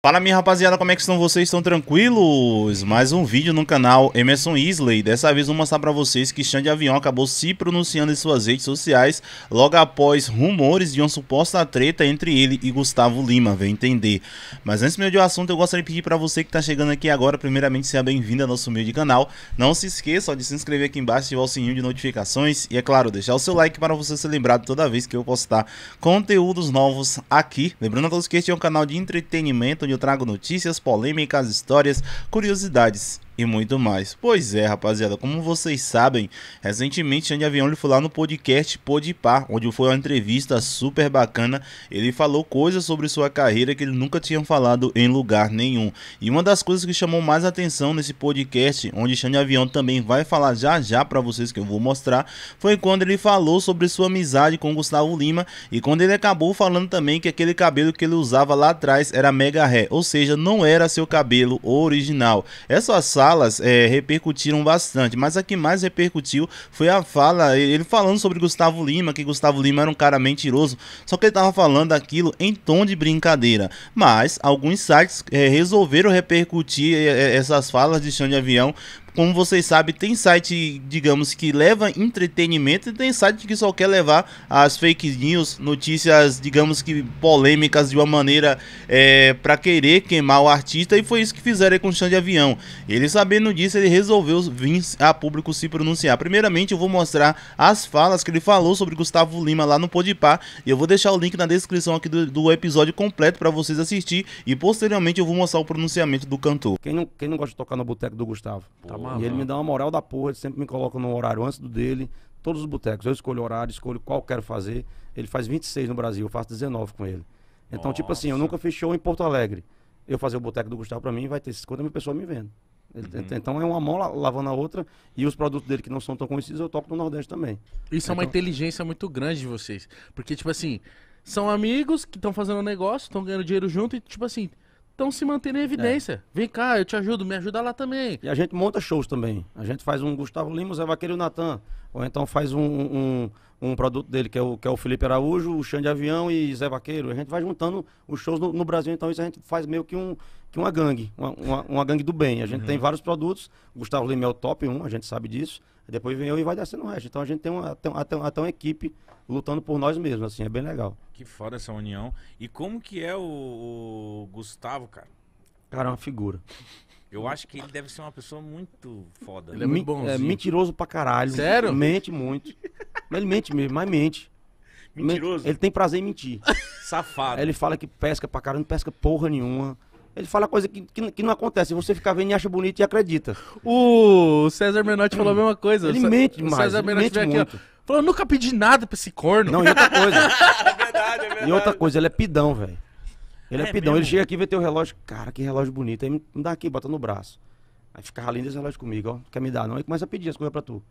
Fala minha rapaziada, como é que estão vocês? Estão tranquilos? Mais um vídeo no canal Emerson Isley. Dessa vez vou mostrar pra vocês que Xande Avião acabou se pronunciando em suas redes sociais logo após rumores de uma suposta treta entre ele e Gustavo Lima, vem entender. Mas antes meu de um assunto, eu gostaria de pedir pra você que tá chegando aqui agora, primeiramente seja bem-vindo ao nosso meio de canal. Não se esqueça de se inscrever aqui embaixo, ativar o sininho de notificações e é claro, deixar o seu like para você ser lembrado toda vez que eu postar conteúdos novos aqui. Lembrando a todos que este é um canal de entretenimento onde eu trago notícias, polêmicas, histórias, curiosidades e muito mais. Pois é, rapaziada, como vocês sabem, recentemente Xande Avião ele foi lá no podcast Podipar, onde foi uma entrevista super bacana. Ele falou coisas sobre sua carreira que ele nunca tinha falado em lugar nenhum. E uma das coisas que chamou mais atenção nesse podcast, onde Xande Avião também vai falar já já para vocês que eu vou mostrar, foi quando ele falou sobre sua amizade com Gustavo Lima e quando ele acabou falando também que aquele cabelo que ele usava lá atrás era mega ré, ou seja, não era seu cabelo original. É só falas é, repercutiram bastante, mas a que mais repercutiu foi a fala, ele falando sobre Gustavo Lima, que Gustavo Lima era um cara mentiroso, só que ele estava falando aquilo em tom de brincadeira. Mas alguns sites é, resolveram repercutir é, é, essas falas de chão de avião como vocês sabem, tem site, digamos, que leva entretenimento e tem site que só quer levar as fake news, notícias, digamos que polêmicas de uma maneira é, para querer queimar o artista e foi isso que fizeram com o Chão de Avião. Ele sabendo disso, ele resolveu vir a público se pronunciar. Primeiramente, eu vou mostrar as falas que ele falou sobre Gustavo Lima lá no Podipá e eu vou deixar o link na descrição aqui do, do episódio completo para vocês assistir e posteriormente eu vou mostrar o pronunciamento do cantor. Quem não, quem não gosta de tocar no boteco do Gustavo? Tá e ele me dá uma moral da porra, ele sempre me coloca no horário antes do dele, todos os botecos. Eu escolho o horário, escolho qual quero fazer. Ele faz 26 no Brasil, eu faço 19 com ele. Então, Nossa. tipo assim, eu nunca fiz show em Porto Alegre. Eu fazer o boteco do Gustavo pra mim vai ter 50 mil pessoas me vendo. Uhum. Então é uma mão lavando a outra e os produtos dele que não são tão conhecidos eu toco no Nordeste também. Isso então... é uma então inteligência muito grande de vocês. Porque, tipo assim, são amigos que estão fazendo negócio, estão ganhando dinheiro junto e, tipo assim, estão se mantendo em evidência. É. Vem cá, eu te ajudo, me ajuda lá também. E a gente monta shows também. A gente faz um Gustavo Lima, Zé Vaqueiro e Natan. Ou então faz um, um, um produto dele, que é o, que é o Felipe Araújo, o Xande Avião e Zé Vaqueiro. A gente vai juntando os shows no, no Brasil, então isso a gente faz meio que, um, que uma gangue, uma, uma, uma gangue do bem. A gente uhum. tem vários produtos, Gustavo Lima é o top 1, a gente sabe disso. Depois vem eu e vai descendo o resto. Então a gente tem uma, até, até, até uma equipe lutando por nós mesmos, assim, é bem legal. Que foda essa união. E como que é o, o Gustavo, cara? Cara, é uma figura. Eu acho que ele deve ser uma pessoa muito foda. Ele é muito é bonzinho. É, mentiroso pra caralho. Sério? Mente muito. Mas ele mente mesmo, mas mente. Mentiroso. Ele tem prazer em mentir. Safado. ele fala que pesca pra caramba, não pesca porra nenhuma. Ele fala coisa que, que, que, não acontece. Você fica vendo e acha bonito e acredita. O César Menotti falou a mesma coisa. Ele mente demais. O César Menotti muito. aqui, ó, falou, nunca pedi nada pra esse corno. Não, e outra coisa. é verdade, é verdade. É e outra coisa, ele é pidão, velho. Ele é, é pidão. Mesmo? Ele chega aqui e vê teu relógio. Cara, que relógio bonito. Aí me dá aqui, bota no braço. Aí fica lindo esse relógio comigo, ó. Quer me dar, não? Aí começa a pedir as coisas pra tu.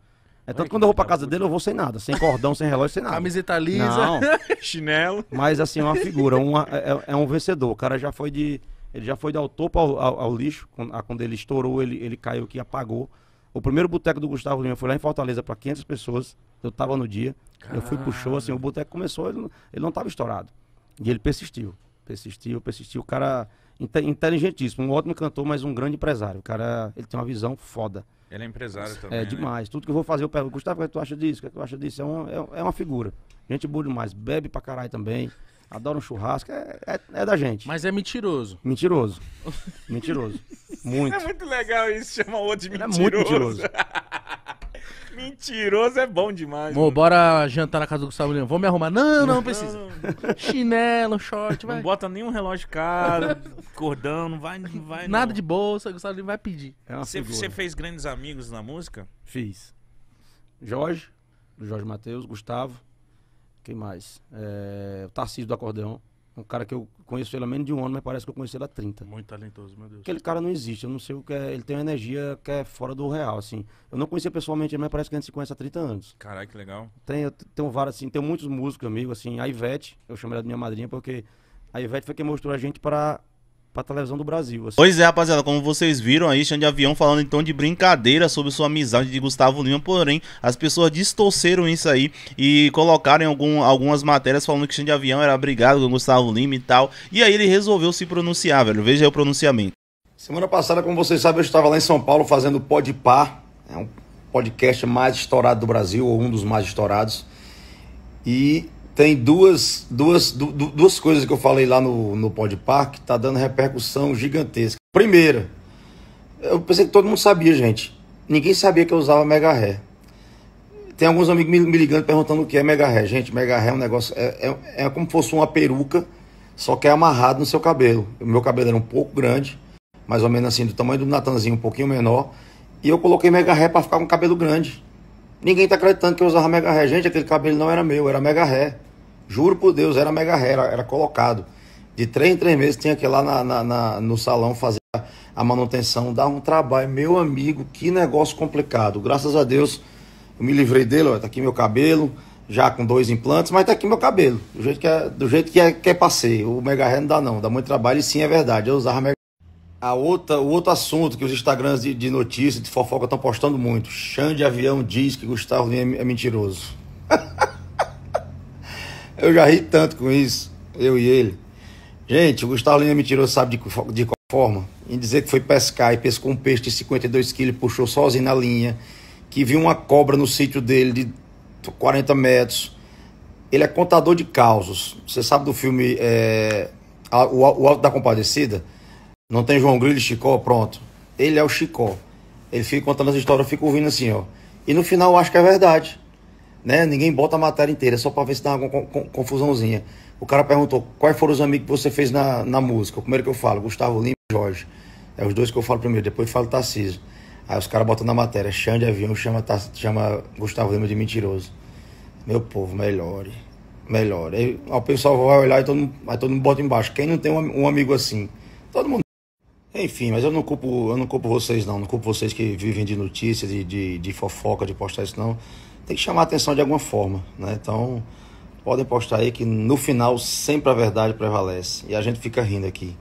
É tanto quando eu vou pra tá casa dele, eu vou sem nada, sem cordão, sem relógio, sem nada. Camiseta lisa, Não. chinelo. Mas assim, é uma figura, uma, é, é, é, um vencedor. O cara já foi de. Ele já foi de ao topo ao, ao, ao lixo. Quando, ele estourou, ele, ele caiu que apagou. O primeiro boteco do Gustavo Lima foi lá em Fortaleza para 500 pessoas. Eu tava no dia. Caramba. Eu fui pro show, assim, o boteco começou, ele, ele não tava estourado. E ele persistiu. Persistiu, persistiu. O cara inteligentíssimo, um ótimo cantor, mas um grande empresário. O cara, ele tem uma visão foda. Ele é empresário também. É né? demais. Né? Tudo que eu vou fazer, eu pergunto, Gustavo, o que tu acha disso? O que tu acha disso? É uma, é, é, uma figura. Gente boa demais. Bebe pra caralho também. Adora um churrasco. É, é, é da gente. Mas é mentiroso. Mentiroso. mentiroso. Muito. É muito legal isso, chamar o outro de mentiroso. Ele é muito mentiroso. Mentiroso é bom demais. Mô, bora jantar na casa do Gustavo Lima. Vou me arrumar. Não, não, não precisa. Chinelo, short, vai. Não bota nenhum relógio caro, cordão, não vai, não vai. Nada não. de bolsa, Gustavo Lima vai pedir. É você fez grandes amigos na música? Fiz. Jorge, Jorge Matheus, Gustavo. Quem mais? É, o Tarcísio do Acordeão. Um cara que eu conheço pelo menos de um ano, mas parece que eu conheci ele há 30. Muito talentoso, meu Deus. Aquele cara não existe, eu não sei o que é. Ele tem uma energia que é fora do real, assim. Eu não conhecia pessoalmente, mas parece que a gente se conhece há 30 anos. Caralho, que legal. Tem, eu tenho vários, assim, tenho muitos músicos amigos, assim. A Ivete, eu chamo ela de minha madrinha porque a Ivete foi quem mostrou a gente para pra televisão do Brasil. Assim. Pois é, rapaziada, como vocês viram aí, Xande Avião falando em tom de brincadeira sobre sua amizade de Gustavo Lima, porém, as pessoas distorceram isso aí e colocaram algum, algumas matérias falando que Xande Avião era brigado com Gustavo Lima e tal, e aí ele resolveu se pronunciar, velho, veja aí o pronunciamento. Semana passada, como vocês sabem, eu estava lá em São Paulo fazendo Pod Par, é um podcast mais estourado do Brasil, ou um dos mais estourados, e tem duas, duas, du, duas coisas que eu falei lá no, no Podpark que tá dando repercussão gigantesca. Primeira, eu pensei que todo mundo sabia, gente. Ninguém sabia que eu usava mega ré. Tem alguns amigos me, me ligando perguntando o que é mega ré. Gente, mega ré é um negócio. É, é, é como fosse uma peruca, só que é amarrado no seu cabelo. O meu cabelo era um pouco grande, mais ou menos assim, do tamanho do Natanzinho, um pouquinho menor. E eu coloquei mega ré para ficar com cabelo grande. Ninguém tá acreditando que eu usava mega ré. Gente, aquele cabelo não era meu, era mega ré. Juro por Deus, era mega ré, era, era colocado. De três em três meses tinha que ir lá na, na, na, no salão fazer a manutenção, dar um trabalho. Meu amigo, que negócio complicado. Graças a Deus eu me livrei dele, olha, tá aqui meu cabelo, já com dois implantes, mas tá aqui meu cabelo, do jeito que é, do jeito que é, que é passei. O mega ré não dá não, dá muito trabalho e sim é verdade. Eu usava mega a outra, o outro assunto que os Instagrams de, de notícias, de fofoca estão postando muito. Xande Avião diz que Gustavo Lima é mentiroso. Eu já ri tanto com isso, eu e ele. Gente, o Gustavo Lima me tirou, sabe de, de qual forma? Em dizer que foi pescar e pescou um peixe de 52 quilos, puxou sozinho na linha, que viu uma cobra no sítio dele de 40 metros. Ele é contador de causos. Você sabe do filme é, a, o, o Alto da Compadecida? Não tem João Grilo e Chicó? Pronto. Ele é o Chicó. Ele fica contando as histórias, fica ouvindo assim, ó. E no final eu acho que é verdade né? Ninguém bota a matéria inteira, só para ver se dá uma confusãozinha. O cara perguntou quais foram os amigos que você fez na, na música. O primeiro que eu falo, Gustavo Lima e Jorge. É os dois que eu falo primeiro, depois falo Tarcísio. Aí os caras botam na matéria, Xande é avião chama, chama Gustavo Lima de mentiroso. Meu povo, melhore. Melhore. Aí o pessoal vai olhar e todo mundo, aí todo mundo bota embaixo. Quem não tem um, um amigo assim? Todo mundo. Enfim, mas eu não culpo, eu não culpo vocês não. Não culpo vocês que vivem de notícias, de, de, de fofoca, de postar isso não tem que chamar a atenção de alguma forma, né? Então, podem postar aí que no final sempre a verdade prevalece. E a gente fica rindo aqui.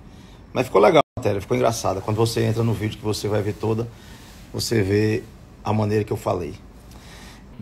Mas ficou legal a matéria, ficou engraçada. Quando você entra no vídeo que você vai ver toda, você vê a maneira que eu falei.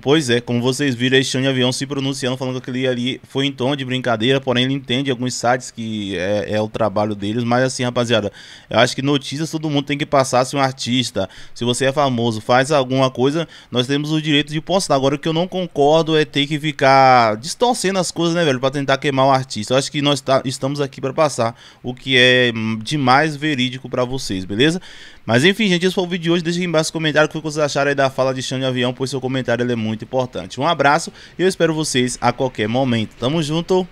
Pois é, como vocês viram, aí Xande avião se pronunciando, falando que aquele ali foi em tom de brincadeira, porém ele entende alguns sites que é, é, o trabalho deles, mas assim, rapaziada, eu acho que notícias todo mundo tem que passar se um artista, se você é famoso, faz alguma coisa, nós temos o direito de postar. Agora, o que eu não concordo é ter que ficar distorcendo as coisas, né, velho, pra tentar queimar o artista. Eu acho que nós tá, estamos aqui para passar o que é de mais verídico para vocês, beleza? Mas enfim, gente, esse foi o vídeo de hoje, deixa aqui embaixo o comentário o que vocês acharam aí da fala de Xande Avião, pois seu comentário é muito muito importante. Um abraço e eu espero vocês a qualquer momento. Tamo junto!